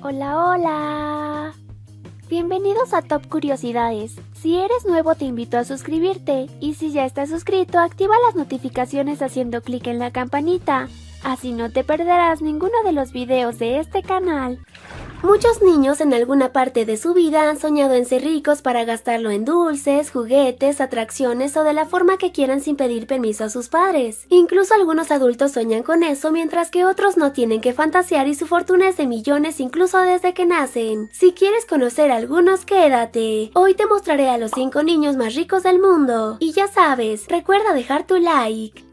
Hola, hola. Bienvenidos a Top Curiosidades. Si eres nuevo te invito a suscribirte y si ya estás suscrito activa las notificaciones haciendo clic en la campanita. Así no te perderás ninguno de los videos de este canal. Muchos niños en alguna parte de su vida han soñado en ser ricos para gastarlo en dulces, juguetes, atracciones o de la forma que quieran sin pedir permiso a sus padres. Incluso algunos adultos sueñan con eso mientras que otros no tienen que fantasear y su fortuna es de millones incluso desde que nacen. Si quieres conocer a algunos, quédate. Hoy te mostraré a los 5 niños más ricos del mundo. Y ya sabes, recuerda dejar tu like.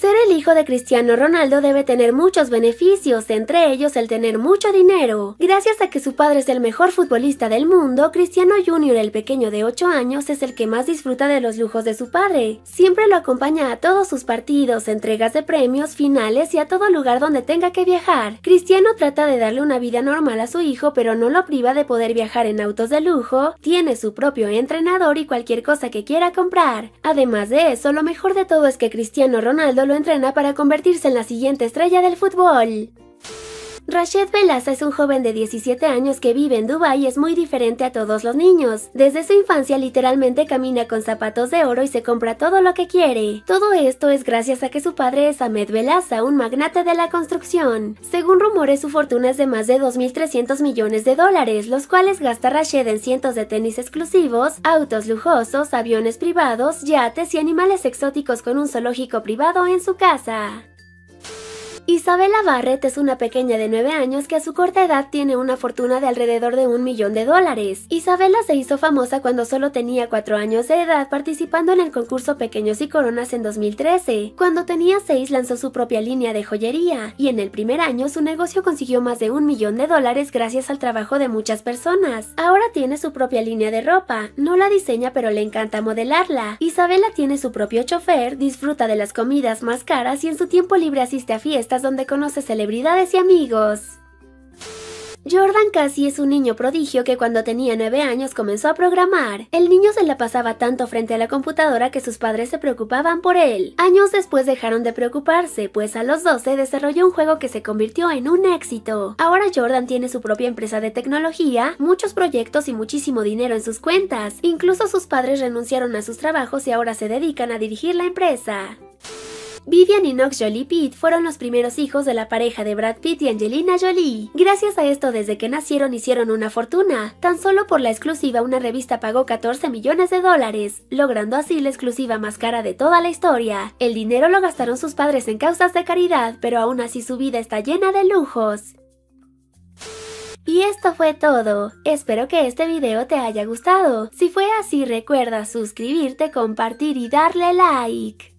Ser el hijo de Cristiano Ronaldo debe tener muchos beneficios, entre ellos el tener mucho dinero. Gracias a que su padre es el mejor futbolista del mundo, Cristiano Jr., el pequeño de 8 años, es el que más disfruta de los lujos de su padre. Siempre lo acompaña a todos sus partidos, entregas de premios, finales y a todo lugar donde tenga que viajar. Cristiano trata de darle una vida normal a su hijo, pero no lo priva de poder viajar en autos de lujo, tiene su propio entrenador y cualquier cosa que quiera comprar. Además de eso, lo mejor de todo es que Cristiano Ronaldo entrena para convertirse en la siguiente estrella del fútbol. Rashed Velaza es un joven de 17 años que vive en Dubái y es muy diferente a todos los niños. Desde su infancia literalmente camina con zapatos de oro y se compra todo lo que quiere. Todo esto es gracias a que su padre es Ahmed Velaza, un magnate de la construcción. Según rumores, su fortuna es de más de 2.300 millones de dólares, los cuales gasta Rashed en cientos de tenis exclusivos, autos lujosos, aviones privados, yates y animales exóticos con un zoológico privado en su casa. Isabela Barrett es una pequeña de 9 años que a su corta edad tiene una fortuna de alrededor de un millón de dólares. Isabela se hizo famosa cuando solo tenía 4 años de edad participando en el concurso Pequeños y Coronas en 2013. Cuando tenía 6 lanzó su propia línea de joyería y en el primer año su negocio consiguió más de un millón de dólares gracias al trabajo de muchas personas. Ahora tiene su propia línea de ropa, no la diseña pero le encanta modelarla. Isabela tiene su propio chofer, disfruta de las comidas más caras y en su tiempo libre asiste a fiestas donde conoce celebridades y amigos. Jordan casi es un niño prodigio que cuando tenía 9 años comenzó a programar. El niño se la pasaba tanto frente a la computadora que sus padres se preocupaban por él. Años después dejaron de preocuparse, pues a los 12 desarrolló un juego que se convirtió en un éxito. Ahora Jordan tiene su propia empresa de tecnología, muchos proyectos y muchísimo dinero en sus cuentas. Incluso sus padres renunciaron a sus trabajos y ahora se dedican a dirigir la empresa. Vivian y Knox Jolie Pitt fueron los primeros hijos de la pareja de Brad Pitt y Angelina Jolie. Gracias a esto, desde que nacieron hicieron una fortuna. Tan solo por la exclusiva una revista pagó 14 millones de dólares, logrando así la exclusiva más cara de toda la historia. El dinero lo gastaron sus padres en causas de caridad, pero aún así su vida está llena de lujos. Y esto fue todo, espero que este video te haya gustado, si fue así recuerda suscribirte, compartir y darle like.